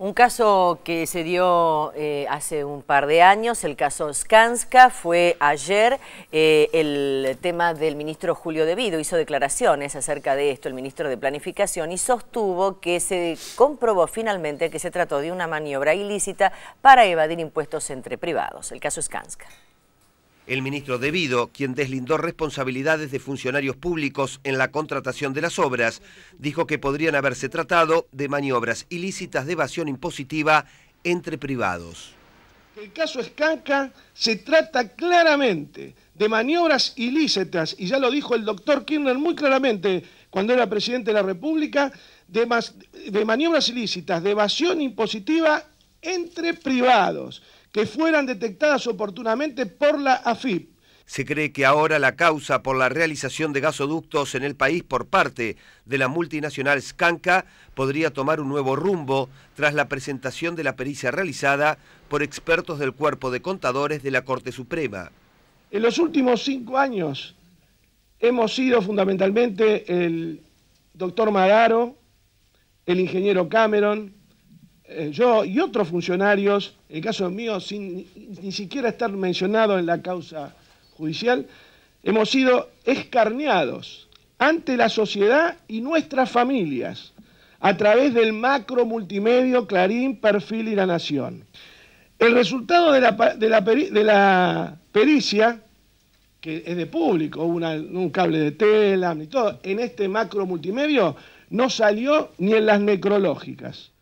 Un caso que se dio eh, hace un par de años, el caso Skanska, fue ayer eh, el tema del ministro Julio Devido, hizo declaraciones acerca de esto, el ministro de Planificación, y sostuvo que se comprobó finalmente que se trató de una maniobra ilícita para evadir impuestos entre privados, el caso Skanska. El ministro De quien deslindó responsabilidades de funcionarios públicos en la contratación de las obras, dijo que podrían haberse tratado de maniobras ilícitas de evasión impositiva entre privados. El caso Escanca se trata claramente de maniobras ilícitas, y ya lo dijo el doctor Kirchner muy claramente cuando era presidente de la República, de, de maniobras ilícitas, de evasión impositiva entre privados que fueran detectadas oportunamente por la AFIP. Se cree que ahora la causa por la realización de gasoductos en el país por parte de la multinacional Skanka podría tomar un nuevo rumbo tras la presentación de la pericia realizada por expertos del Cuerpo de Contadores de la Corte Suprema. En los últimos cinco años hemos sido fundamentalmente el doctor Magaro, el ingeniero Cameron, eh, yo y otros funcionarios, en el caso mío, sin ni, siquiera estar mencionado en la causa judicial, hemos sido escarneados ante la sociedad y nuestras familias a través del macro multimedio Clarín, Perfil y La Nación. El resultado de la, pericia, que es de público, un cable de tela y todo, en este macro multimedio no salió ni en las necrológicas.